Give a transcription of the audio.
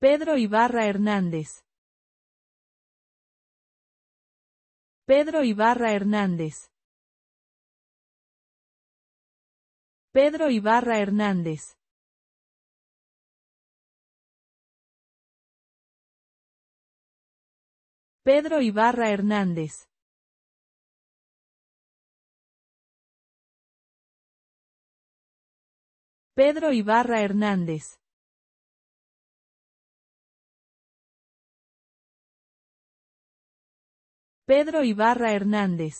Pedro Ibarra Hernández. Pedro Ibarra Hernández. Pedro Ibarra Hernández. Pedro Ibarra Hernández. Pedro Ibarra Hernández. Pedro Ibarra Hernández